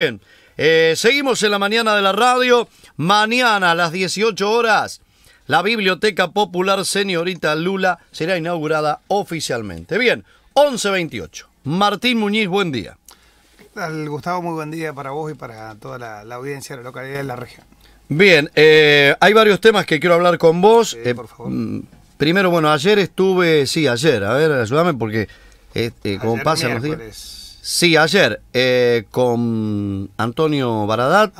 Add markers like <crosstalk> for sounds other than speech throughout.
Bien, eh, seguimos en la mañana de la radio. Mañana a las 18 horas, la Biblioteca Popular Señorita Lula será inaugurada oficialmente. Bien, 11.28. Martín Muñiz, buen día. Gustavo? Muy buen día para vos y para toda la, audiencia de la localidad de la región. Bien, eh, hay varios temas que quiero hablar con vos. Eh, por favor. Mm, primero, bueno, ayer estuve, sí, ayer, a ver, ayúdame porque este, como pasan los días. Sí, ayer eh, con Antonio Baradat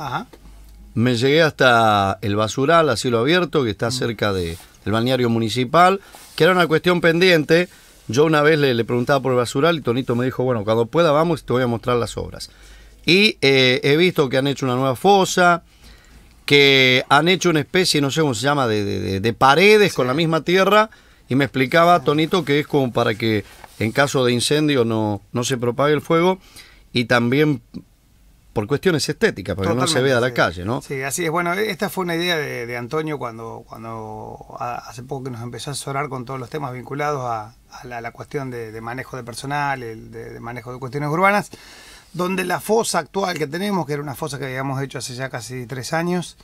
me llegué hasta el basural a cielo abierto que está mm. cerca del balneario municipal, que era una cuestión pendiente. Yo una vez le, preguntaba por el basural y Tonito me dijo, bueno, cuando pueda vamos y te voy a mostrar las obras. Y eh, he visto que han hecho una nueva fosa, que han hecho una especie, no sé cómo se llama, de, paredes con la misma tierra y me explicaba, Tonito, que es como para que en caso de incendio no, no se propague el fuego y también por cuestiones estéticas, para que no se vea a la calle, ¿no? Sí, así es. Bueno, esta fue una idea de, Antonio cuando, cuando hace poco que nos empezó a asesorar con todos los temas vinculados a, la, cuestión de, manejo de personal, el, de, manejo de cuestiones urbanas, donde la fosa actual que tenemos, que era una fosa que habíamos hecho hace ya casi tres años,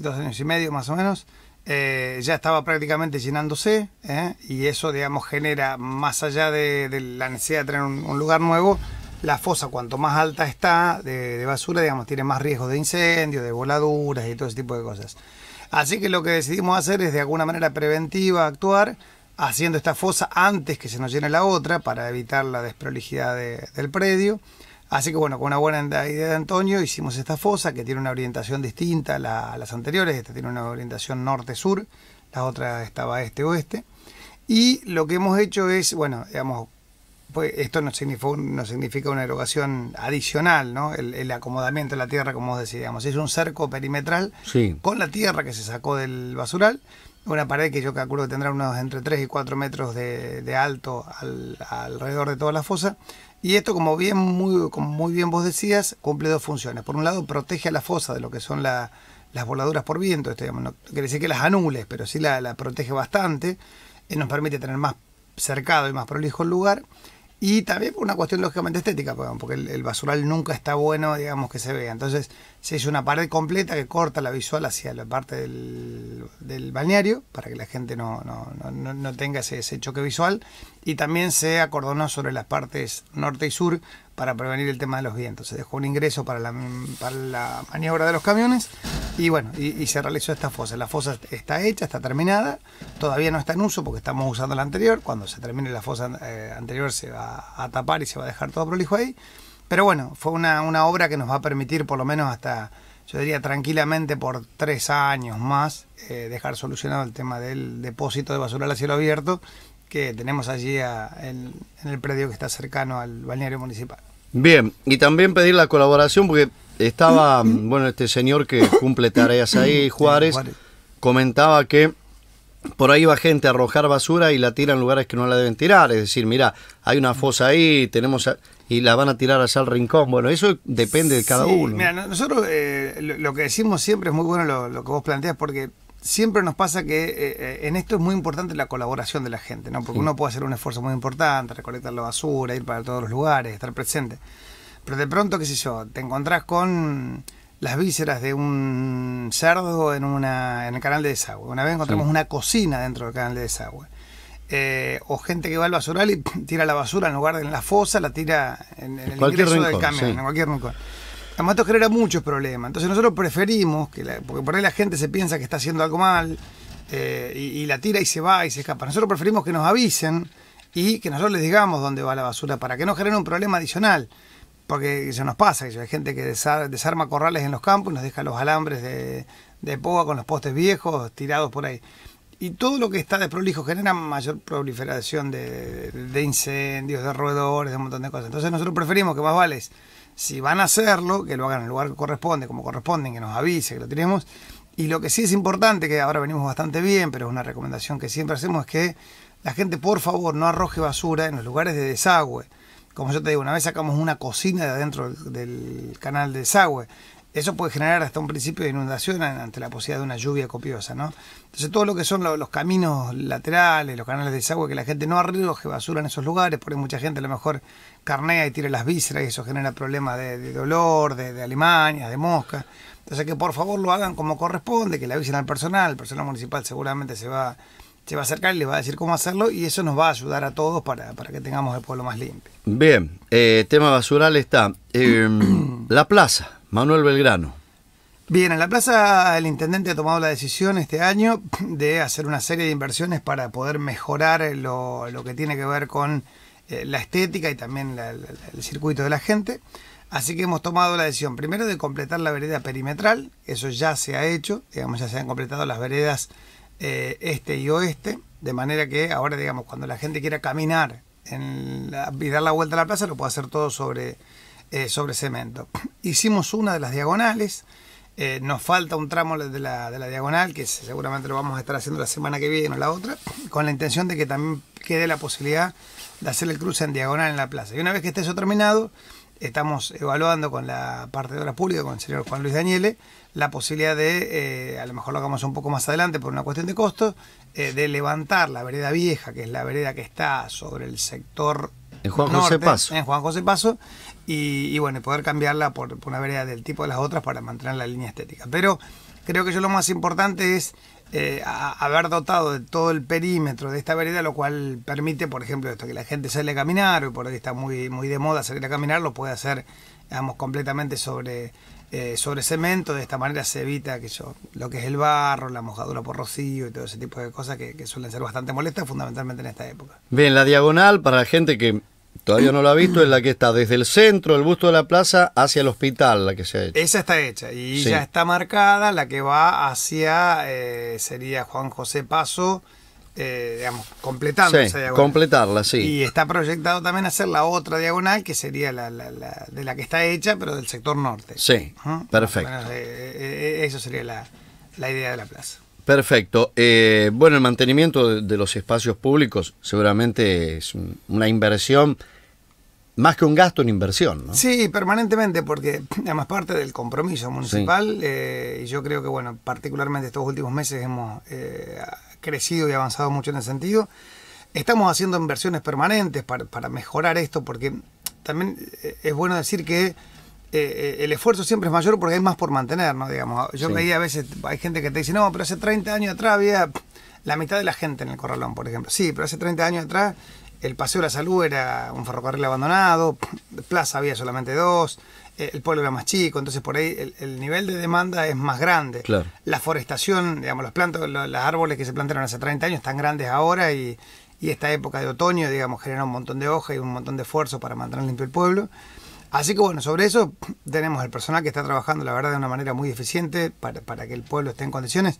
dos años y medio más o menos, eh, ya estaba prácticamente llenándose ¿eh? y eso digamos genera más allá de, la necesidad de tener un, lugar nuevo la fosa cuanto más alta está de, basura digamos tiene más riesgo de incendio de voladuras y todo ese tipo de cosas así que lo que decidimos hacer es de alguna manera preventiva actuar haciendo esta fosa antes que se nos llene la otra para evitar la desprolijidad del predio Así que bueno, con una buena idea de Antonio hicimos esta fosa que tiene una orientación distinta a, las anteriores. Esta tiene una orientación norte-sur, la otra estaba este-oeste. Y lo que hemos hecho es, bueno, digamos, pues esto no significa, una erogación adicional, ¿no? El, acomodamiento de la tierra, como decíamos, es un cerco perimetral con la tierra que se sacó del basural una pared que yo calculo que tendrá unos entre 3 y 4 metros de, alto alrededor de toda la fosa. Y esto, como bien, muy, muy bien vos decías, cumple dos funciones. Por un lado, protege a la fosa de lo que son las voladuras por viento. Esto, no quiere decir que las anule, pero sí la, protege bastante. y eh, nos permite tener más cercado y más prolijo el lugar. Y también por una cuestión lógicamente estética, pues, porque el, basural nunca está bueno, digamos, que se vea. Entonces se hizo una pared completa que corta la visual hacia la parte del, balneario, para que la gente no, tenga ese, ese, choque visual. Y también se acordonó sobre las partes norte y sur para prevenir el tema de los vientos. Se dejó un ingreso para la, maniobra de los camiones y bueno, y, se realizó esta fosa. La fosa está hecha, está terminada, todavía no está en uso porque estamos usando la anterior. Cuando se termine la fosa eh, anterior se va a tapar y se va a dejar todo prolijo ahí. Pero bueno, fue una, obra que nos va a permitir por lo menos hasta, yo diría tranquilamente por tres años más, eh, dejar solucionado el tema del depósito de basura al cielo abierto que tenemos allí en, el predio que está cercano al balneario municipal. Bien, y también pedir la colaboración porque estaba, <clears throat> bueno, este señor que cumple tareas ahí, Juárez, comentaba que por ahí va gente a arrojar basura y la tira en lugares que no la deben tirar. Es decir, mira, hay una fosa ahí, tenemos y la van a tirar hacia el rincón. Bueno, eso depende de cada uno. Mira, nosotros eh, lo, que decimos siempre es muy bueno lo que vos planteas porque siempre nos pasa que eh, eh, en esto es muy importante la colaboración de la gente, ¿no? Porque uno puede hacer un esfuerzo muy importante, recolectar la basura, ir para todos los lugares, estar presente. Pero de pronto, qué sé yo, te encontrás con las vísceras de un cerdo en, una, en el canal de desagüe. Una vez encontramos una cocina dentro del canal de desagüe. Eh, o gente que va al basural y <clears throat> tira la basura en lugar de en la fosa, la tira en, el ingreso del camión, en cualquier rincón. Además, esto genera muchos problemas. Entonces, nosotros preferimos, que la, porque por ahí la gente se piensa que está haciendo algo mal eh, y, la tira y se va y se escapa. Nosotros preferimos que nos avisen y que nosotros les digamos dónde va la basura para que no genere un problema adicional. Porque eso nos pasa, hay gente que desarma corrales en los campos y nos deja los alambres de, de con los postes viejos tirados por ahí. Y todo lo que está de prolijo genera mayor proliferación de, de incendios, de roedores, de un montón de cosas. Entonces nosotros preferimos que más vales si van a hacerlo, que lo hagan en el lugar que corresponde, como corresponde, que nos avise, que lo tenemos. Y lo que sí es importante, que ahora venimos bastante bien, pero es una recomendación que siempre hacemos, es que la gente por favor no arroje basura en los lugares de desagüe. Como yo te digo, una vez sacamos una cocina de adentro del canal de desagüe. Eso puede generar hasta un principio de inundación ante la posibilidad de una lluvia copiosa, ¿no? Entonces todo lo que son los caminos laterales, los canales de desagüe, que la gente no arroje basura en esos lugares, porque mucha gente a lo mejor carnea y tire las vísceras y eso genera problemas de, dolor, de, de alimañas, de moscas. Entonces que por favor lo hagan como corresponde, que le avisen al personal, el personal municipal seguramente se va, se va a acercar y le va a decir cómo hacerlo y eso nos va a ayudar a todos para, que tengamos el pueblo más limpio. Bien, eh, tema basural está em, <clears throat> la plaza, Manuel Belgrano. Bien, en la plaza el intendente ha tomado la decisión este año de hacer una serie de inversiones para poder mejorar lo, lo que tiene que ver con eh, la estética y también el circuito de la gente. Así que hemos tomado la decisión primero de completar la vereda perimetral, eso ya se ha hecho, digamos, ya se han completado las veredas eh, este y oeste, de manera que ahora, digamos, cuando la gente quiera caminar en y dar la vuelta a la plaza, lo puede hacer todo sobre, eh, sobre cemento. <clears throat> Hicimos una de las diagonales, nos falta un tramo de la, de la, diagonal, que seguramente lo vamos a estar haciendo la semana que viene o la otra, con la intención de que también quede la posibilidad hacer el cruce en diagonal en la plaza. Y una vez que esté eso terminado, estamos evaluando con la parte de obras públicas, con el señor Juan Luis Daniele, la posibilidad de, eh, a lo mejor lo hagamos un poco más adelante por una cuestión de costo, eh, de levantar la vereda vieja, que es la vereda que está sobre el sector en Juan José Paso. En Juan José Paso. Y, bueno, poder cambiarla por, por, una vereda del tipo de las otras para mantener la línea estética. Pero creo que yo lo más importante es eh, haber dotado de todo el perímetro de esta vereda, lo cual permite, por ejemplo, esto que la gente sale a caminar, y por hoy está muy, muy de moda salir a caminar, lo puede hacer, digamos, completamente sobre, eh, sobre cemento, de esta manera se evita que yo, lo que es el barro, la mojadura por rocío y todo ese tipo de cosas que suelen ser bastante molestas, fundamentalmente en esta época. Bien, la diagonal, para la gente que Todavía no lo ha visto, es la que está desde el centro del busto de la plaza hacia el hospital, la que se ha hecho. Esa está hecha y ya está marcada la que va hacia, eh, sería Juan José Paso, eh, digamos, completando esa diagonal. Completarla, sí. Y está proyectado también hacer la otra diagonal, que sería la, la, de la que está hecha, pero del sector norte. Sí, perfecto. Eh, eh, eso sería la idea de la plaza. Perfecto. Eh, bueno, el mantenimiento de los espacios públicos seguramente es una inversión, más que un gasto, una inversión, ¿no? Sí, permanentemente, porque <clears throat> además parte del compromiso municipal. Eh, y yo creo que, bueno, particularmente estos últimos meses hemos eh, crecido y avanzado mucho en ese sentido. Estamos haciendo inversiones permanentes para mejorar esto, porque también es bueno decir que eh, el esfuerzo siempre es mayor porque hay más por mantener, ¿no? Digamos, yo veía a veces, hay gente que te dice, no, pero hace 30 años atrás había la mitad de la gente en el corralón, por ejemplo. Sí, pero hace 30 años atrás el Paseo de la Salud era un ferrocarril abandonado, plaza había solamente dos, eh, el pueblo era más chico, entonces por ahí el, nivel de demanda es más grande. La forestación, digamos, los plantos, los, árboles que se plantaron hace 30 años están grandes ahora y, y esta época de otoño, digamos, genera un montón de hojas y un montón de esfuerzo para mantener limpio el pueblo. Así que bueno, sobre eso <clears throat> tenemos el personal que está trabajando, la verdad, de una manera muy eficiente para, que el pueblo esté en condiciones.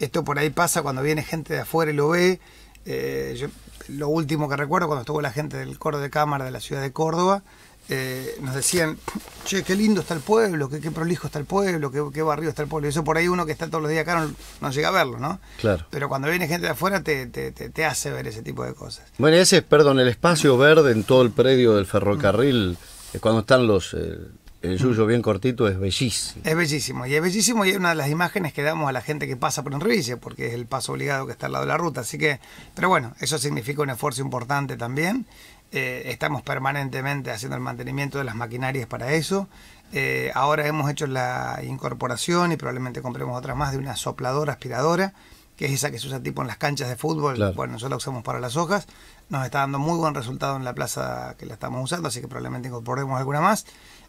Esto por ahí pasa cuando viene gente de afuera y lo ve. Eh, lo último que recuerdo, cuando estuvo la gente del coro de cámara de la ciudad de Córdoba, eh, nos decían, <clears throat> che, qué lindo está el pueblo, qué, qué prolijo está el pueblo, qué, qué, barrio está el pueblo. Eso por ahí uno que está todos los días acá no, llega a verlo, ¿no? Claro. Pero cuando viene gente de afuera te, te, te, hace ver ese tipo de cosas. Bueno, ese es, perdón, el espacio verde en todo el predio del ferrocarril cuando están los... Eh, el suyo bien cortito es bellísimo. Es bellísimo, y es bellísimo y es una de las imágenes que damos a la gente que pasa por Enrique, porque es el paso obligado que está al lado de la ruta. Así que, pero bueno, eso significa un esfuerzo importante también. Eh, estamos permanentemente haciendo el mantenimiento de las maquinarias para eso. Eh, ahora hemos hecho la incorporación y probablemente compremos otra más de una sopladora aspiradora, que es esa que se usa tipo en las canchas de fútbol. Bueno, nosotros la usamos para las hojas nos está dando muy buen resultado en la plaza que la estamos usando, así que probablemente incorporemos alguna más.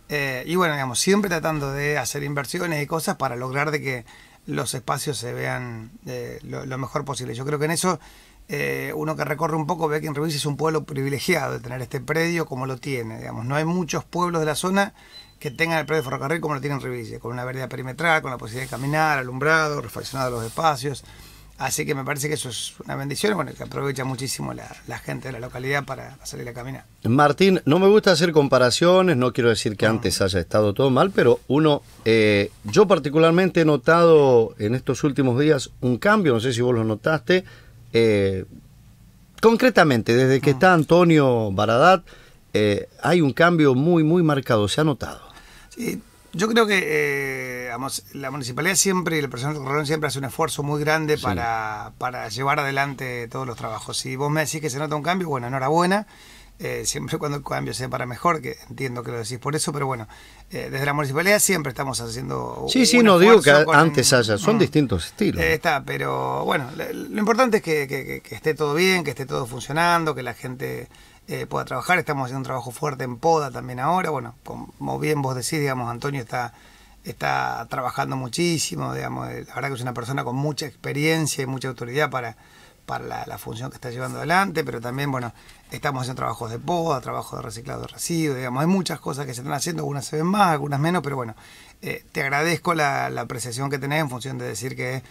Eh, y bueno, digamos, siempre tratando de hacer inversiones y cosas para lograr de que los espacios se vean eh, lo, mejor posible. Yo creo que en eso eh, uno que recorre un poco ve que en Ruiz es un pueblo privilegiado de tener este predio como lo tiene. Digamos. No hay muchos pueblos de la zona que tengan el predio de ferrocarril como lo tiene en Rivilla... con una vereda perimetral, con la posibilidad de caminar, alumbrado, refaccionado los espacios. Así que me parece que eso es una bendición, el que aprovecha muchísimo la, gente de la localidad para salir a caminar. Martín, no me gusta hacer comparaciones, no quiero decir que antes haya estado todo mal, pero uno, eh, yo particularmente he notado en estos últimos días un cambio, no sé si vos lo notaste, eh, concretamente, desde que mm. está Antonio Baradat, eh, hay un cambio muy, muy marcado, se ha notado. Sí yo creo que eh, la municipalidad siempre, y el personal corralón siempre hace un esfuerzo muy grande para, llevar adelante todos los trabajos. Si vos me decís que se nota un cambio, bueno, enhorabuena. Eh, siempre <laughs> cuando el cambio sea para mejor, que entiendo que lo decís por eso, pero bueno, eh, desde la municipalidad siempre estamos haciendo. Sí, sí, no digo que antes haya, son mm. distintos estilos. Eh, está, pero bueno, lo, importante es que, esté todo bien, que esté todo funcionando, que la gente eh, pueda trabajar. Estamos haciendo un trabajo fuerte en poda también ahora. Bueno, como bien vos decís, digamos, Antonio está, está trabajando muchísimo, digamos, eh, la verdad que es una persona con mucha experiencia y mucha autoridad para, para la, función que está llevando adelante, pero también, bueno, estamos haciendo trabajos de poda, trabajo de reciclado de residuos, digamos, hay muchas cosas que se están haciendo, algunas se ven más, algunas menos, pero bueno, eh, te agradezco la, apreciación que tenés en función de decir que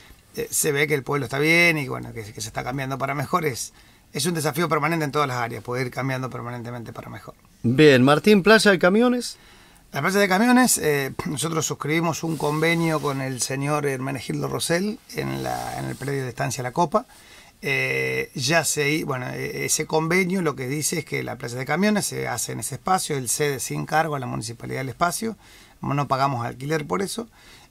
se ve que el pueblo está bien y bueno, que se está cambiando para mejores es un desafío permanente en todas las áreas, poder ir cambiando permanentemente para mejor. Bien, Martín, Playa de Camiones. La Playa de Camiones, eh, nosotros suscribimos un convenio con el señor Hermenegildo Rosell en, el predio de Estancia La Copa. Eh, ya se, bueno, e, ese convenio lo que dice es que la Playa de Camiones se hace en ese espacio, el cede sin cargo a la Municipalidad del Espacio, no pagamos alquiler por eso,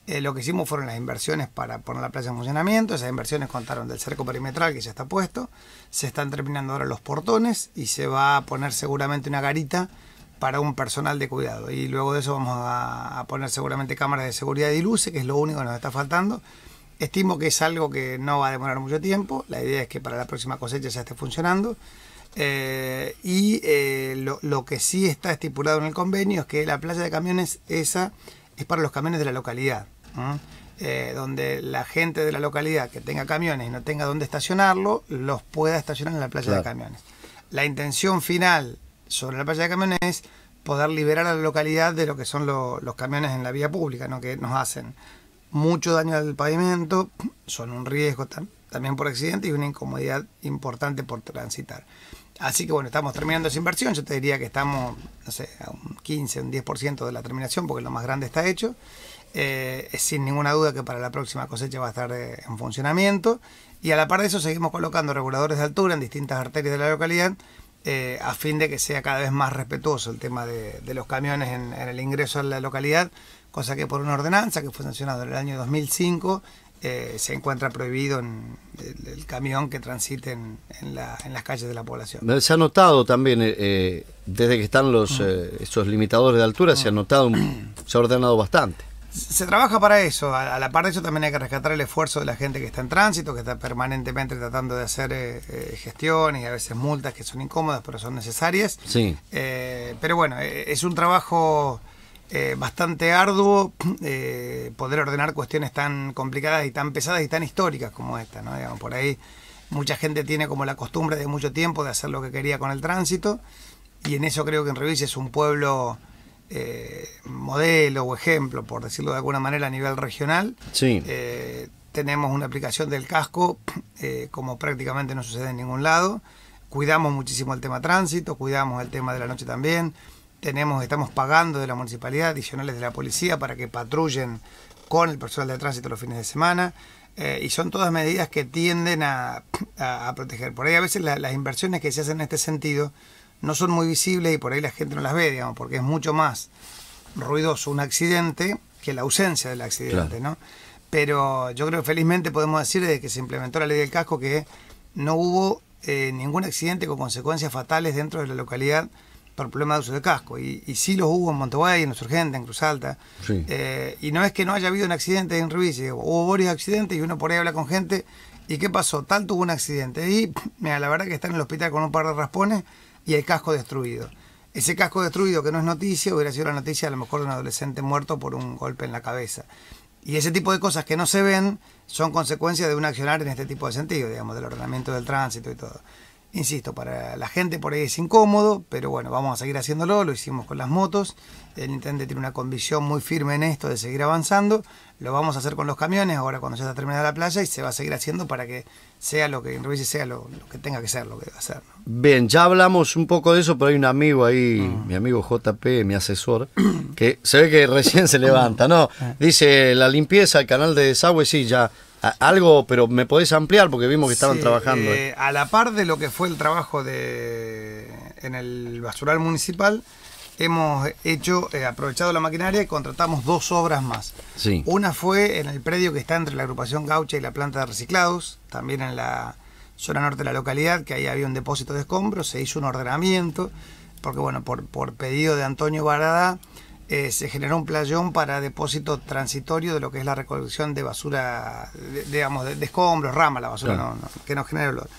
eh, lo que hicimos fueron las inversiones para poner la playa en funcionamiento. Esas inversiones contaron del cerco perimetral que ya está puesto. Se están terminando ahora los portones y se va a poner seguramente una garita para un personal de cuidado. Y luego de eso vamos a, poner seguramente cámaras de seguridad y luces, que es lo único que nos está faltando. Estimo que es algo que no va a demorar mucho tiempo. La idea es que para la próxima cosecha ya esté funcionando. Eh, y eh, lo, lo que sí está estipulado en el convenio es que la playa de camiones esa es para los camiones de la localidad. Eh, donde la gente de la localidad que tenga camiones y no tenga dónde estacionarlo, los pueda estacionar en la playa de camiones. La intención final sobre la playa de camiones es poder liberar a la localidad de lo que son los camiones en la vía pública, ¿no? que nos hacen mucho daño al pavimento, son un riesgo también por accidente y una incomodidad importante por transitar. Así que bueno, estamos terminando esa inversión, yo te diría que estamos, a un 15, un 10% de la terminación, porque lo más grande está hecho. Eh, es sin ninguna duda que para la próxima cosecha va a estar eh, en funcionamiento. Y a la par de eso seguimos colocando reguladores de altura en distintas arterias de la localidad eh, a fin de que sea cada vez más respetuoso el tema de, los camiones en, el ingreso a la localidad, cosa que por una ordenanza que fue sancionada en el año 2005 se encuentra prohibido el, camión que transite en, las calles de la población. Se ha notado también, desde que están los, mm. esos limitadores de altura, se ha mm. notado, se ha ordenado bastante se trabaja para eso. A, la par de eso también hay que rescatar el esfuerzo de la gente que está en tránsito, que está permanentemente tratando de hacer eh, eh, gestiones y a veces multas que son incómodas pero son necesarias. Sí. Eh, pero bueno, es un trabajo bastante arduo <clears throat> poder ordenar cuestiones tan complicadas y tan pesadas y tan históricas como esta, ¿no? Digamos, por ahí mucha gente tiene como la costumbre de mucho tiempo de hacer lo que quería con el tránsito y en eso creo que en Revise es un pueblo eh, modelo o ejemplo, por decirlo de alguna manera, a nivel regional. Eh, tenemos una aplicación del casco, eh, como prácticamente no sucede en ningún lado. Cuidamos muchísimo el tema tránsito, cuidamos el tema de la noche también. Tenemos, estamos pagando de la municipalidad adicionales de la policía para que patrullen con el personal de tránsito los fines de semana. y son todas medidas que tienden a, proteger. Por ahí a veces las inversiones que se hacen en este sentido no son muy visibles y por ahí la gente no las ve, digamos, porque es mucho más ruidoso un accidente que la ausencia del accidente, ¿no? Pero yo creo que felizmente podemos decir desde que se implementó la ley del casco que no hubo eh, ningún accidente con consecuencias fatales dentro de la localidad por problema de uso de casco. Y, sí los hubo en Montevideo, en gente en Cruz Alta. Eh, y no es que no haya habido un accidente en Ruiz, hubo varios accidentes y uno por ahí habla con gente. ¿Y qué pasó? Tal tuvo un accidente. Y mira, la verdad que está en el hospital con un par de raspones y el casco destruido. Ese casco destruido que no es noticia hubiera sido la noticia a lo mejor de un adolescente muerto por un golpe en la cabeza. Y ese tipo de cosas que no se ven son consecuencia de un accionar en este tipo de sentido, digamos, del ordenamiento del tránsito y todo. Insisto, para la gente por ahí es incómodo, pero bueno, vamos a seguir haciéndolo, lo hicimos con las motos, el intendente tiene una convicción muy firme en esto de seguir avanzando, lo vamos a hacer con los camiones ahora cuando ya está terminada la playa y se va a seguir haciendo para que sea lo que en sea lo, que tenga que ser, lo que va a ser. Bien, ya hablamos un poco de eso, pero hay un amigo ahí, ah. mi amigo JP, mi asesor, que se ve que recién se levanta, ¿no? <coughs> Ah. Dice, la limpieza, el canal de desagüe, sí, ya algo, pero me podés ampliar porque vimos que estaban trabajando. Eh, a la par de lo que fue el trabajo de, en el basural municipal, hemos hecho, eh, aprovechado la maquinaria y contratamos dos obras más. Sí. Una fue en el predio que está entre la agrupación Gaucha y la planta de reciclados, también en la zona norte de la localidad, que ahí había un depósito de escombros, se hizo un ordenamiento, porque bueno, por, por pedido de Antonio Barada eh, se generó un playón para depósito transitorio de lo que es la recolección de basura, digamos, de, escombros, rama, la basura no, que no genera olor.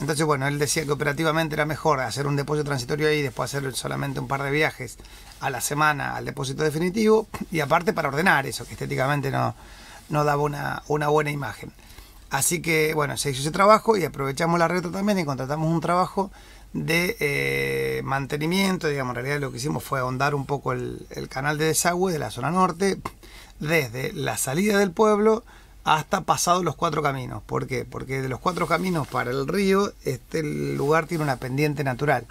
Entonces, bueno, él decía que operativamente era mejor hacer un depósito transitorio ahí y después hacer solamente un par de viajes a la semana al depósito definitivo y aparte para ordenar eso, que estéticamente no, no daba una, una buena imagen. Así que, bueno, se hizo ese trabajo y aprovechamos la reta también y contratamos un trabajo de eh, mantenimiento, digamos, en realidad lo que hicimos fue ahondar un poco el, canal de desagüe de la zona norte, desde la salida del pueblo hasta pasado los cuatro caminos. ¿Por qué? Porque de los cuatro caminos para el río, este lugar tiene una pendiente natural.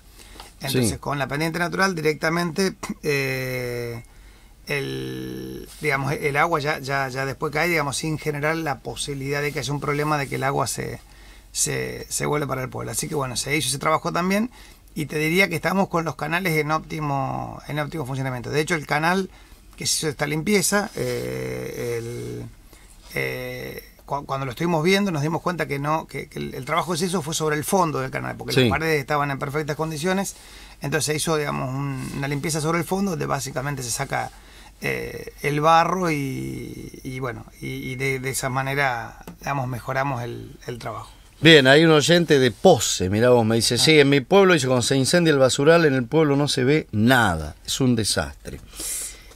Entonces, con la pendiente natural directamente... Eh, el, digamos, el agua ya, ya, ya después cae, digamos, sin generar la posibilidad de que haya un problema de que el agua se, se, vuelve para el pueblo. Así que bueno, se hizo ese trabajo también y te diría que estamos con los canales en óptimo, en óptimo funcionamiento. De hecho, el canal que se hizo esta limpieza, eh, eh, cuando lo estuvimos viendo nos dimos cuenta que no que, el, trabajo que se hizo fue sobre el fondo del canal, porque las paredes estaban en perfectas condiciones, entonces se hizo digamos, una limpieza sobre el fondo donde básicamente se saca eh, el barro y, bueno, y, de, esa manera mejoramos el trabajo. Bien, hay un oyente de Pose, mira vos, me dice, ah. sí, en mi pueblo, y cuando se incendia el basural, en el pueblo no se ve nada, es un desastre.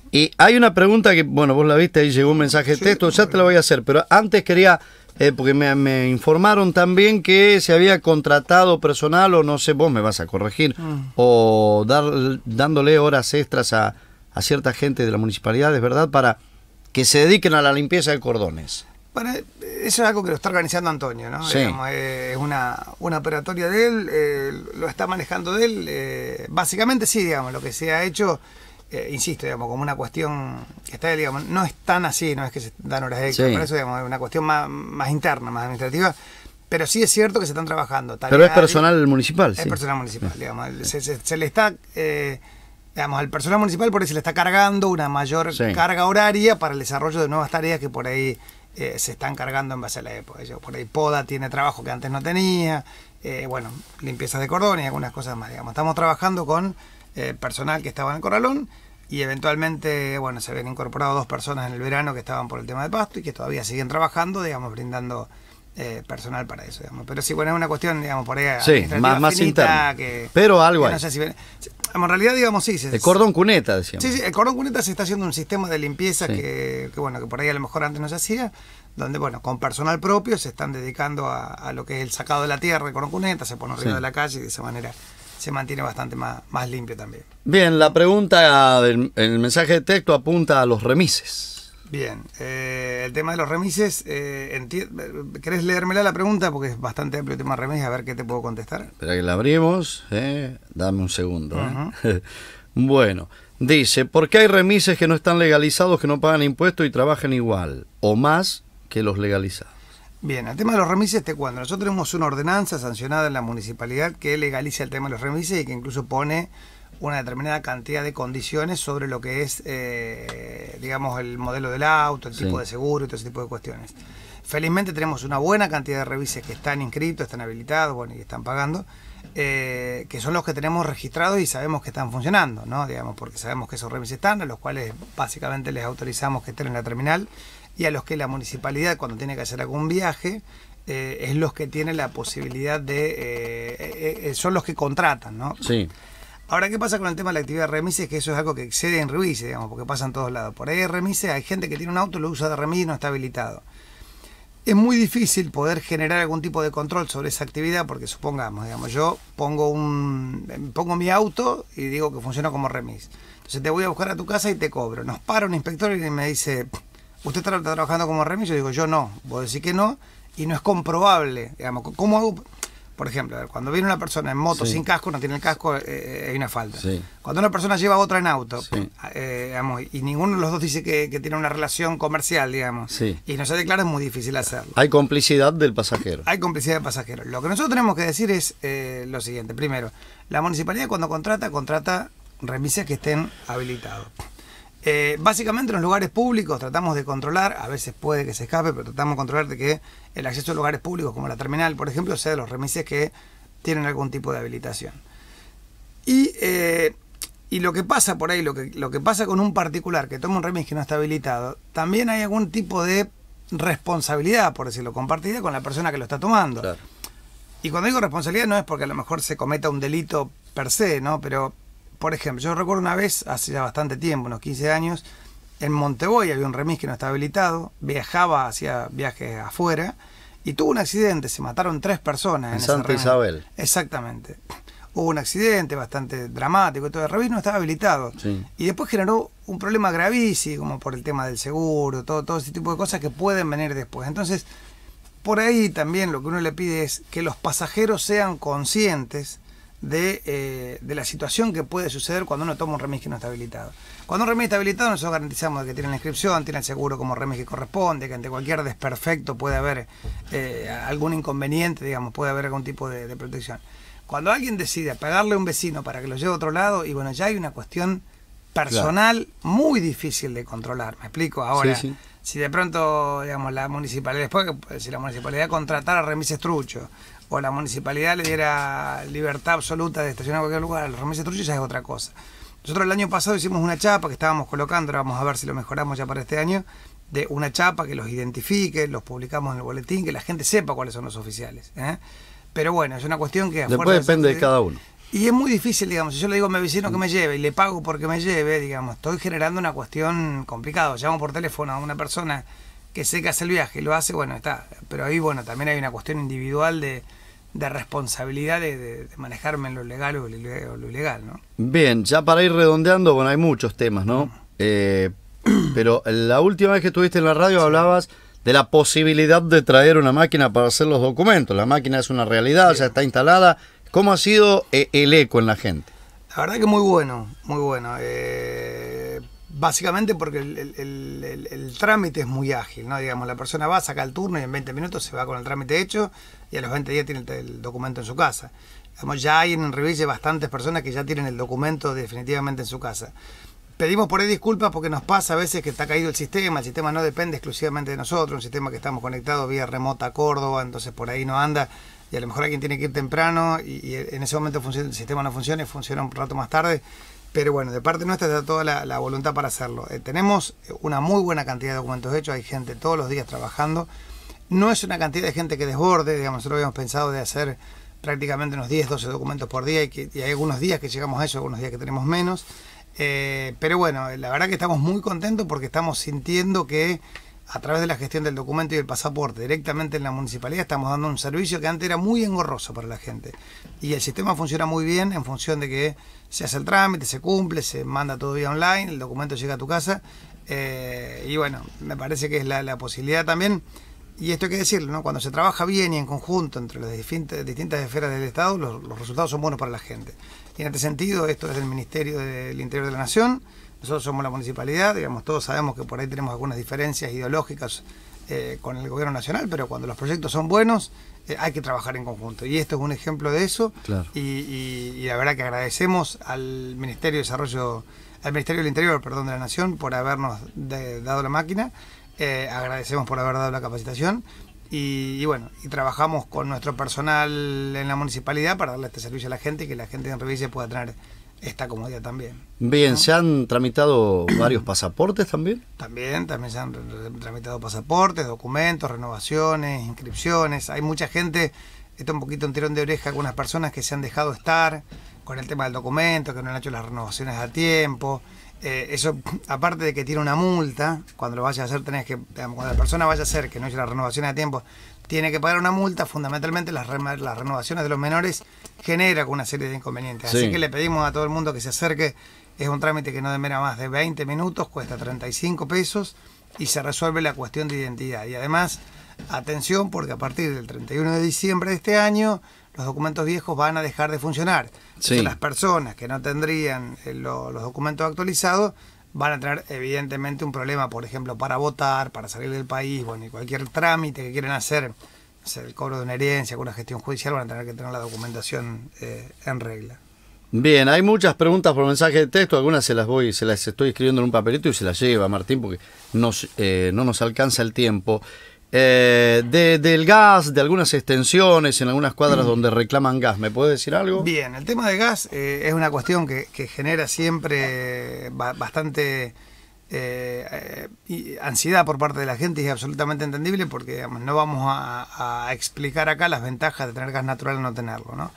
Y hay una pregunta que, bueno, vos la viste, ahí llegó un mensaje de texto, ya te la voy a hacer, pero antes quería, eh, porque me, informaron también que se había contratado personal, o no sé, vos me vas a corregir, ah. o dar, dándole horas extras a, a cierta gente de la municipalidad, es verdad, para que se dediquen a la limpieza de cordones. Bueno, eso es algo que lo está organizando Antonio, ¿no? Eh, es una, una, operatoria de él, eh, lo está manejando de él. Eh, básicamente sí, digamos, lo que se ha hecho, insisto, digamos, como una cuestión que está, digamos, no es tan así, no es que se dan horas de por eso, digamos, es una cuestión más, interna, más administrativa. Pero sí es cierto que se están trabajando. Tareas, pero es personal municipal. Es personal municipal, digamos. Se, le está digamos, al personal municipal por eso se le está cargando una mayor carga horaria para el desarrollo de nuevas tareas que por ahí eh, se están cargando en base a la época. por ahí Poda tiene trabajo que antes no tenía, eh, bueno, limpieza de cordón y algunas cosas más, digamos. Estamos trabajando con eh, personal que estaba en el corralón y eventualmente, bueno, se habían incorporado dos personas en el verano que estaban por el tema de pasto y que todavía siguen trabajando, digamos, brindando eh, personal para eso, digamos. Pero si bueno, es una cuestión, digamos, por ahí. Sí, más, interna. pero algo hay. en realidad, digamos, sí. Se, el cordón cuneta, decíamos. Sí, sí, el cordón cuneta se está haciendo un sistema de limpieza que, que, bueno, que por ahí a lo mejor antes no se hacía, donde, bueno, con personal propio se están dedicando a, lo que es el sacado de la tierra, el cordón cuneta, se pone arriba de la calle y de esa manera se mantiene bastante más, más limpio también. Bien, la pregunta, del, el mensaje de texto apunta a los remises. Bien, eh, el tema de los remises, eh, ¿querés leérmela la pregunta? Porque es bastante amplio el tema de remises, a ver qué te puedo contestar. Espera que la abrimos, eh, dame un segundo. Eh. <laughs> bueno, dice, ¿por qué hay remises que no están legalizados, que no pagan impuestos y trabajan igual o más que los legalizados? Bien, el tema de los remises te cuento. Nosotros tenemos una ordenanza sancionada en la municipalidad que legaliza el tema de los remises y que incluso pone una determinada cantidad de condiciones sobre lo que es, eh, digamos, el modelo del auto, el tipo de seguro y todo ese tipo de cuestiones. Felizmente tenemos una buena cantidad de revises que están inscritos, están habilitados, bueno, y están pagando, eh, que son los que tenemos registrados y sabemos que están funcionando, ¿no? Digamos, porque sabemos que esos revises están, a los cuales básicamente les autorizamos que estén en la terminal y a los que la municipalidad, cuando tiene que hacer algún viaje, eh, es los que tiene la posibilidad de... son los que contratan, ¿no? Sí. Ahora, ¿qué pasa con el tema de la actividad de remises? Que eso es algo que excede en remises, digamos, porque pasa en todos lados. Por ahí hay remises, hay gente que tiene un auto, lo usa de remis y no está habilitado. Es muy difícil poder generar algún tipo de control sobre esa actividad porque supongamos, digamos, yo pongo un pongo mi auto y digo que funciona como remis. Entonces te voy a buscar a tu casa y te cobro. Nos para un inspector y me dice, ¿usted está trabajando como remis? Yo digo, yo no. a decir que no y no es comprobable. Digamos, ¿cómo hago? Por ejemplo, cuando viene una persona en moto sin casco, no tiene el casco, eh, eh, hay una falta. Cuando una persona lleva a otra en auto, eh, y ninguno de los dos dice que, tiene una relación comercial, digamos, y no se declara, es muy difícil hacerlo. Hay complicidad del pasajero. Hay complicidad del pasajero. Lo que nosotros tenemos que decir es lo siguiente. Primero, la municipalidad cuando contrata, contrata remises que estén habilitados. Eh, básicamente en los lugares públicos tratamos de controlar, a veces puede que se escape, pero tratamos de controlar de que el acceso a lugares públicos como la terminal, por ejemplo, sea de los remises que tienen algún tipo de habilitación. Y, eh, lo que pasa por ahí, lo que, pasa con un particular que toma un remis que no está habilitado, también hay algún tipo de responsabilidad, por decirlo, compartida con la persona que lo está tomando. Y cuando digo responsabilidad no es porque a lo mejor se cometa un delito per se, ¿no? Pero por ejemplo, yo recuerdo una vez, hace ya bastante tiempo, unos 15 años, en Monteboy había un remis que no estaba habilitado, viajaba, hacía viajes afuera y tuvo un accidente, se mataron tres personas. En, Santa Isabel. Exactamente. Hubo un accidente bastante dramático, todo el remis no estaba habilitado. Y después generó un problema gravísimo por el tema del seguro, todo, todo ese tipo de cosas que pueden venir después. Entonces, por ahí también lo que uno le pide es que los pasajeros sean conscientes eh, de, la situación que puede suceder cuando uno toma un remis que no está habilitado. Cuando un remis está habilitado, nosotros garantizamos que tiene la inscripción, tiene el seguro como remis que corresponde, que ante cualquier desperfecto puede haber eh, algún inconveniente, digamos, puede haber algún tipo de, protección. Cuando alguien decide pagarle a un vecino para que lo lleve a otro lado, y bueno, ya hay una cuestión personal muy difícil de controlar. ¿Me explico? Ahora, si de pronto, digamos, la municipalidad, después, si la municipalidad contratara remises truchos o la municipalidad le diera libertad absoluta de estacionar en cualquier lugar a los remis de ya es otra cosa. Nosotros el año pasado hicimos una chapa que estábamos colocando, ahora vamos a ver si lo mejoramos ya para este año, de una chapa que los identifique, los publicamos en el boletín, que la gente sepa cuáles son los oficiales. ¿eh? Pero bueno, es una cuestión que... Después depende de, cada uno. Y es muy difícil, digamos, si yo le digo a mi vecino que me mm. lleve y le pago porque me lleve, digamos, estoy generando una cuestión complicada. Llamo por teléfono a una persona que sé que hace el viaje y lo hace, bueno, está. Pero ahí, bueno, también hay una cuestión individual de de responsabilidad de, manejarme en lo legal o lo, ilegal, ¿no? Bien, ya para ir redondeando, bueno, hay muchos temas, ¿no? Mm. Eh, <clears throat> pero la última vez que estuviste en la radio hablabas de la posibilidad de traer una máquina para hacer los documentos. La máquina es una realidad, ya está instalada. ¿Cómo ha sido eh, el eco en la gente? La verdad que muy bueno, muy bueno. Eh, básicamente porque el, el, trámite es muy ágil, ¿no? Digamos, la persona va, saca el turno y en 20 minutos se va con el trámite hecho, y a los 20 días tiene el, documento en su casa. ya hay en Revise bastantes personas que ya tienen el documento definitivamente en su casa. Pedimos por ahí disculpas porque nos pasa a veces que está caído el sistema, el sistema no depende exclusivamente de nosotros, un sistema que estamos conectados vía remota a Córdoba, entonces por ahí no anda y a lo mejor alguien tiene que ir temprano y, en ese momento el sistema no funciona y funciona un rato más tarde. Pero bueno, de parte nuestra está toda la, voluntad para hacerlo. Eh, tenemos una muy buena cantidad de documentos hechos, hay gente todos los días trabajando. No es una cantidad de gente que desborde, digamos, nosotros habíamos pensado de hacer prácticamente unos 10, 12 documentos por día y, hay algunos días que llegamos a eso, algunos días que tenemos menos. Eh, pero bueno, la verdad que estamos muy contentos porque estamos sintiendo que a través de la gestión del documento y el pasaporte directamente en la municipalidad estamos dando un servicio que antes era muy engorroso para la gente. Y el sistema funciona muy bien en función de que se hace el trámite, se cumple, se manda todo vía online, el documento llega a tu casa. Eh, y bueno, me parece que es la posibilidad también y esto hay que decirlo, ¿no? cuando se trabaja bien y en conjunto entre las distintas, esferas del Estado, los, resultados son buenos para la gente. Y en este sentido, esto es el Ministerio del Interior de la Nación, nosotros somos la municipalidad, digamos, todos sabemos que por ahí tenemos algunas diferencias ideológicas eh, con el gobierno nacional, pero cuando los proyectos son buenos, eh, hay que trabajar en conjunto. Y esto es un ejemplo de eso. Y, la verdad que agradecemos al Ministerio de Desarrollo al Ministerio del Interior, perdón, de la Nación por habernos dado la máquina eh, agradecemos por haber dado la capacitación y, bueno, y trabajamos con nuestro personal en la municipalidad para darle este servicio a la gente y que la gente en provincia pueda tener esta comodidad también. Bien, ¿se han tramitado varios pasaportes también? También, también se han tramitado pasaportes, documentos, renovaciones, inscripciones. Hay mucha gente, está un poquito en tirón de oreja algunas personas que se han dejado estar con el tema del documento, que no han hecho las renovaciones a tiempo. Eh, eso, aparte de que tiene una multa, cuando lo vaya a hacer tenés que, cuando la persona vaya a hacer que no es la renovación a tiempo, tiene que pagar una multa, fundamentalmente las, renovaciones de los menores genera una serie de inconvenientes. Así que le pedimos a todo el mundo que se acerque, es un trámite que no demora más de 20 minutos, cuesta 35 pesos y se resuelve la cuestión de identidad. Y además, atención, porque a partir del 31 de diciembre de este año los documentos viejos van a dejar de funcionar. las personas que no tendrían eh, los documentos actualizados van a tener evidentemente un problema, por ejemplo, para votar, para salir del país, bueno, y cualquier trámite que quieran hacer, el cobro de una herencia, alguna gestión judicial, van a tener que tener la documentación eh, en regla. Bien, hay muchas preguntas por mensaje de texto, algunas se las voy, se las estoy escribiendo en un papelito y se las lleva Martín porque eh, no nos alcanza el tiempo. Eh, del gas, de algunas extensiones en algunas cuadras mm. donde reclaman gas. ¿Me puede decir algo? Bien, el tema de gas eh, es una cuestión que, genera siempre eh, bastante ansiedad por parte de la gente y es absolutamente entendible porque no vamos a, explicar acá las ventajas de tener gas natural o no tenerlo. ¿no?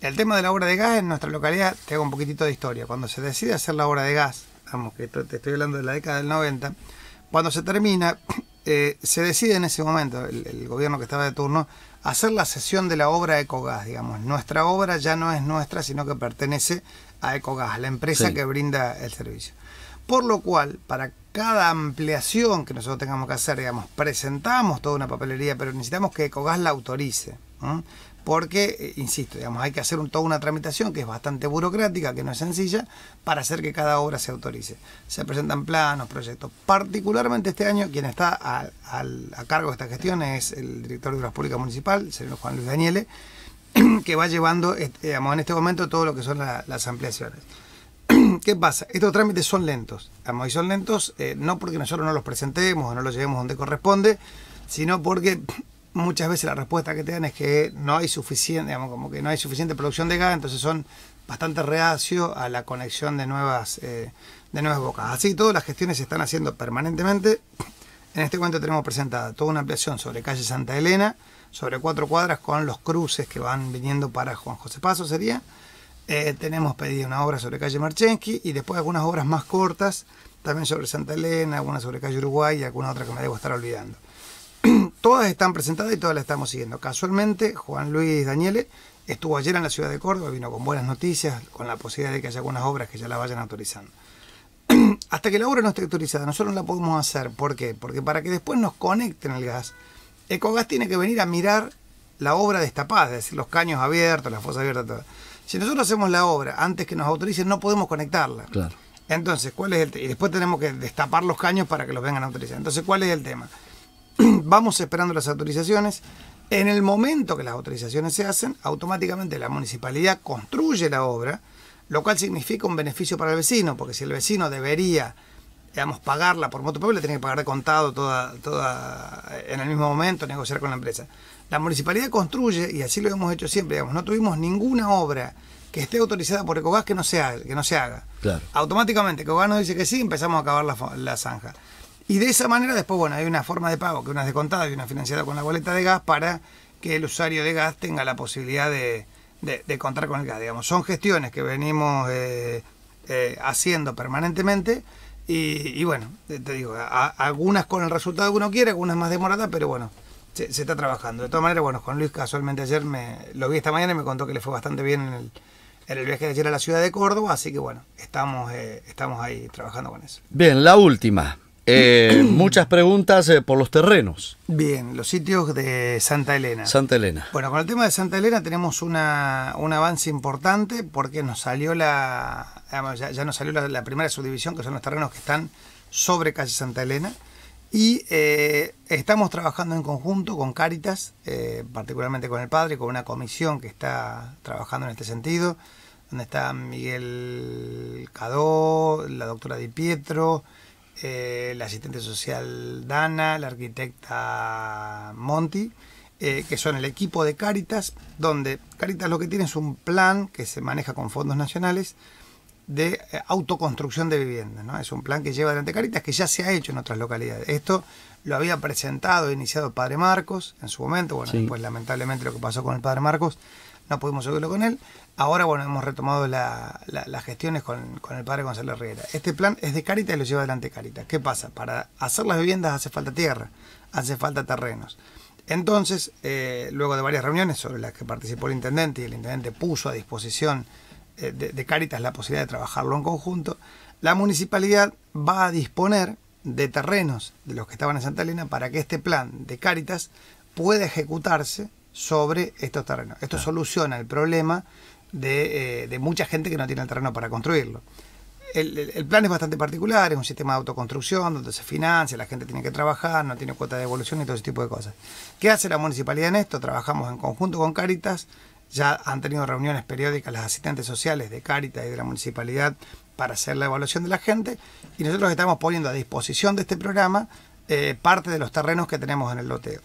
El tema de la obra de gas en nuestra localidad, te hago un poquitito de historia. Cuando se decide hacer la obra de gas, vamos que te estoy hablando de la década del 90, cuando se termina, <clears throat> eh, se decide en ese momento, el, gobierno que estaba de turno, hacer la sesión de la obra Ecogas, digamos. Nuestra obra ya no es nuestra, sino que pertenece a Ecogas, la empresa que brinda el servicio. Por lo cual, para cada ampliación que nosotros tengamos que hacer, digamos, presentamos toda una papelería, pero necesitamos que Ecogas la autorice porque, eh, insisto, digamos, hay que hacer toda una tramitación que es bastante burocrática, que no es sencilla, para hacer que cada obra se autorice. Se presentan planos, proyectos. Particularmente este año, quien está a, cargo de esta gestión es el director de Obras Públicas Municipal, el señor Juan Luis Daniele, <clears throat> que va llevando, eh, en este momento todo lo que son las ampliaciones. <clears throat> ¿Qué pasa? Estos trámites son lentos. y son lentos eh, no porque nosotros no los presentemos o no los llevemos donde corresponde, sino porque <clears throat> muchas veces la respuesta que te dan es que no hay suficiente, como que no hay suficiente producción de gas, entonces son bastante reacios a la conexión de nuevas, eh, de nuevas bocas. Así todas las gestiones se están haciendo permanentemente. En este cuento tenemos presentada toda una ampliación sobre calle Santa Elena, sobre cuatro cuadras con los cruces que van viniendo para Juan José Paso sería. Eh, tenemos pedido una obra sobre calle Marchensky y después algunas obras más cortas, también sobre Santa Elena, algunas sobre calle Uruguay y alguna otra que me debo estar olvidando. <clears throat> todas están presentadas y todas las estamos siguiendo. Casualmente, Juan Luis Daniele estuvo ayer en la ciudad de Córdoba, vino con buenas noticias, con la posibilidad de que haya algunas obras que ya la vayan autorizando. <clears throat> Hasta que la obra no esté autorizada, nosotros no la podemos hacer. ¿Por qué? Porque para que después nos conecten el gas, Ecogas tiene que venir a mirar la obra destapada, es decir, los caños abiertos, las fosas abiertas, todo. Si nosotros hacemos la obra antes que nos autoricen, no podemos conectarla. Claro. Entonces, ¿cuál es el tema? Y después tenemos que destapar los caños para que los vengan a autorizar. Entonces, ¿cuál es el tema? <clears throat> Vamos esperando las autorizaciones. En el momento que las autorizaciones se hacen, automáticamente la municipalidad construye la obra, lo cual significa un beneficio para el vecino, porque si el vecino debería, digamos, pagarla por moto le tiene que pagar de contado en el mismo momento, negociar con la empresa. La municipalidad construye, y así lo hemos hecho siempre, digamos, no tuvimos ninguna obra que esté autorizada por Ecogas que no se, haga, que no se haga. Automáticamente, Ecogas nos dice que sí, empezamos a acabar la zanja. Y de esa manera después, bueno, hay una forma de pago, que una es descontada y una financiada con la boleta de gas para que el usuario de gas tenga la posibilidad de, contar con el gas. Digamos, son gestiones que venimos eh, eh, haciendo permanentemente y, bueno, te digo, algunas con el resultado que uno quiere, algunas más demoradas, pero bueno, se, está trabajando. De todas maneras, bueno, con Luis casualmente ayer me lo vi esta mañana y me contó que le fue bastante bien en el, viaje de ayer a la ciudad de Córdoba, así que bueno, estamos, eh, estamos ahí trabajando con eso. Bien, la última. Eh, <clears throat> muchas preguntas eh, por los terrenos. Bien, los sitios de Santa Elena. Santa Elena. Bueno, con el tema de Santa Elena tenemos un avance importante porque nos salió la. Ya, nos salió la, primera subdivisión, que son los terrenos que están sobre calle Santa Elena. Y eh, estamos trabajando en conjunto con Cáritas, particularmente con el padre, con una comisión que está trabajando en este sentido, donde está Miguel Cadó, la doctora Di Pietro. Eh, la asistente social Dana, la arquitecta Monty, eh, que son el equipo de Caritas, donde Caritas lo que tiene es un plan que se maneja con fondos nacionales de eh, autoconstrucción de viviendas. ¿no? Es un plan que lleva adelante Caritas, que ya se ha hecho en otras localidades. Esto lo había presentado, e iniciado Padre Marcos en su momento, bueno, pues después lamentablemente lo que pasó con el Padre Marcos, no pudimos seguirlo con él. Ahora, bueno, hemos retomado las gestiones con, el padre Gonzalo Herrera. Este plan es de Caritas y lo lleva adelante Caritas. ¿Qué pasa? Para hacer las viviendas hace falta tierra, hace falta terrenos. Entonces, eh, luego de varias reuniones sobre las que participó el intendente y el intendente puso a disposición eh, de, Caritas la posibilidad de trabajarlo en conjunto, la municipalidad va a disponer de terrenos de los que estaban en Santa Elena para que este plan de Caritas pueda ejecutarse sobre estos terrenos. Esto soluciona el problema eh, de, mucha gente que no tiene el terreno para construirlo. El, plan es bastante particular, es un sistema de autoconstrucción donde se financia, la gente tiene que trabajar, no tiene cuota de devolución y todo ese tipo de cosas. ¿Qué hace la municipalidad en esto? Trabajamos en conjunto con Caritas, ya han tenido reuniones periódicas las asistentes sociales de Caritas y de la municipalidad para hacer la evaluación de la gente y nosotros estamos poniendo a disposición de este programa eh, parte de los terrenos que tenemos en el loteo.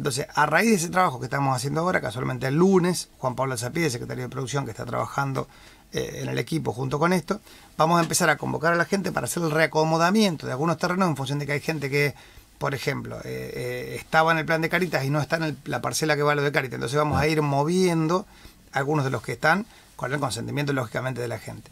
Entonces, a raíz de ese trabajo que estamos haciendo ahora, casualmente el lunes, Juan Pablo Zapide, secretario de producción que está trabajando eh, en el equipo junto con esto, vamos a empezar a convocar a la gente para hacer el reacomodamiento de algunos terrenos en función de que hay gente que, por ejemplo, eh, eh, estaba en el plan de Caritas y no está en la parcela que va a lo de Caritas. Entonces vamos a ir moviendo algunos de los que están con el consentimiento, lógicamente, de la gente.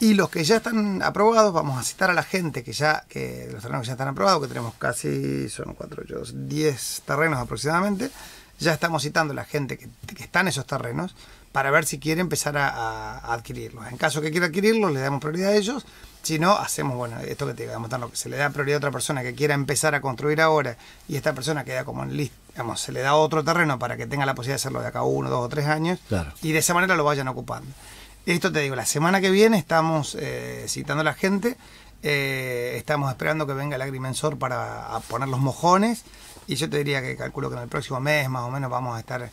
Y los que ya están aprobados, vamos a citar a la gente que ya, que los terrenos que ya están aprobados, que tenemos casi, son 4, 10 terrenos aproximadamente, ya estamos citando a la gente que, que está en esos terrenos para ver si quiere empezar a, adquirirlos. En caso que quiera adquirirlos, le damos prioridad a ellos. Si no, hacemos, bueno, esto que te digamos, lo que se le da prioridad a otra persona que quiera empezar a construir ahora y esta persona queda como en list vamos se le da otro terreno para que tenga la posibilidad de hacerlo de acá uno, dos o tres años y de esa manera lo vayan ocupando. Esto te digo, la semana que viene estamos eh, citando a la gente, eh, estamos esperando que venga el agrimensor para poner los mojones y yo te diría que calculo que en el próximo mes más o menos vamos a estar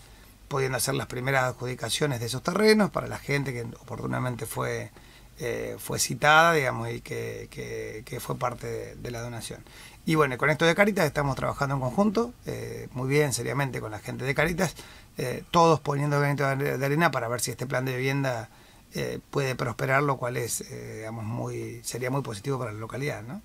pudiendo hacer las primeras adjudicaciones de esos terrenos para la gente que oportunamente fue, eh, fue citada, digamos, y que, fue parte de, la donación. Y bueno, con esto de Caritas estamos trabajando en conjunto, muy bien, seriamente, con la gente de Caritas, todos poniendo granito de arena para ver si este plan de vivienda eh, puede prosperar, lo cual es, eh, muy, sería muy positivo para la localidad, ¿no?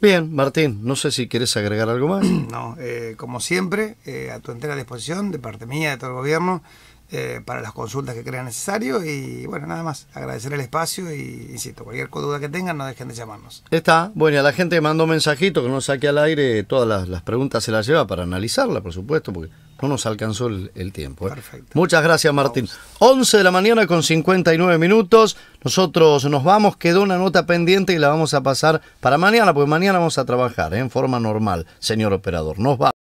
Bien, Martín, no sé si quieres agregar algo más. <clears throat> No, eh, como siempre, a tu entera disposición, de parte mía, de todo el gobierno, eh, para las consultas que crean necesario. Y bueno, nada más, agradecer el espacio y insisto, cualquier duda que tengan, no dejen de llamarnos. Está, bueno, y a la gente que mandó mensajito, que no saque al aire todas las, preguntas, se las lleva para analizarla, por supuesto, porque no nos alcanzó el, tiempo. ¿eh? Perfecto. Muchas gracias, Martín. 11 de la mañana con 59 minutos. Nosotros nos vamos, quedó una nota pendiente y la vamos a pasar para mañana, porque mañana vamos a trabajar ¿eh? en forma normal, señor operador. Nos va.